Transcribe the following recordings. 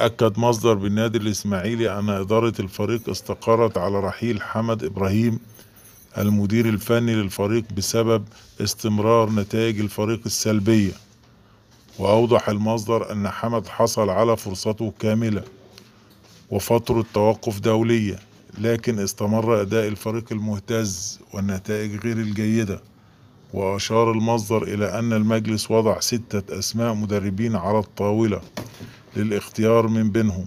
أكد مصدر بالنادي الإسماعيلي أن إدارة الفريق استقرت على رحيل حمد إبراهيم المدير الفني للفريق بسبب استمرار نتائج الفريق السلبية وأوضح المصدر أن حمد حصل على فرصته كاملة وفترة توقف دولية لكن استمر أداء الفريق المهتز والنتائج غير الجيدة وأشار المصدر إلى أن المجلس وضع ستة أسماء مدربين على الطاولة للاختيار من بينهم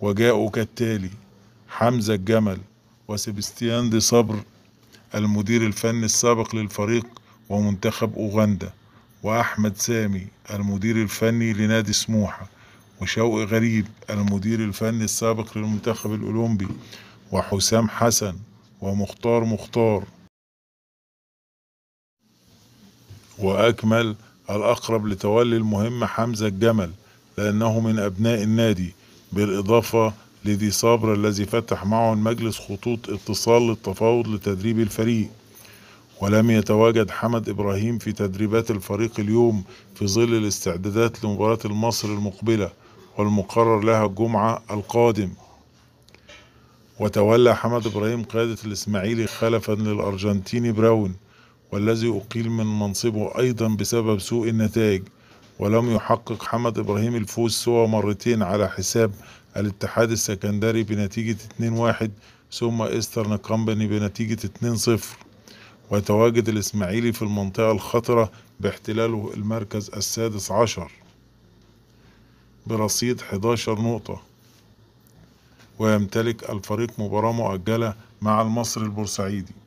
وجاءوا كالتالي حمزة الجمل وسيبستيان دي صبر المدير الفني السابق للفريق ومنتخب أوغندا وأحمد سامي المدير الفني لنادي سموحة وشوقي غريب المدير الفني السابق للمنتخب الأولمبي وحسام حسن ومختار مختار وأكمل الأقرب لتولي المهمة حمزة الجمل لأنه من أبناء النادي بالإضافة لذي صابر الذي فتح معه المجلس خطوط اتصال للتفاوض لتدريب الفريق ولم يتواجد حمد إبراهيم في تدريبات الفريق اليوم في ظل الاستعدادات لمباراة المصر المقبلة والمقرر لها الجمعة القادم وتولى حمد إبراهيم قيادة الإسماعيلي خلفا للأرجنتيني براون والذي أقيل من منصبه أيضا بسبب سوء النتائج ولم يحقق حمد إبراهيم الفوز سوى مرتين على حساب الاتحاد السكندري بنتيجة 2-1 ثم إيسترن كامباني بنتيجة 2-0 وتواجد الإسماعيلي في المنطقة الخطرة باحتلاله المركز السادس عشر برصيد 11 نقطة ويمتلك الفريق مباراة مؤجلة مع المصري البورسعيدي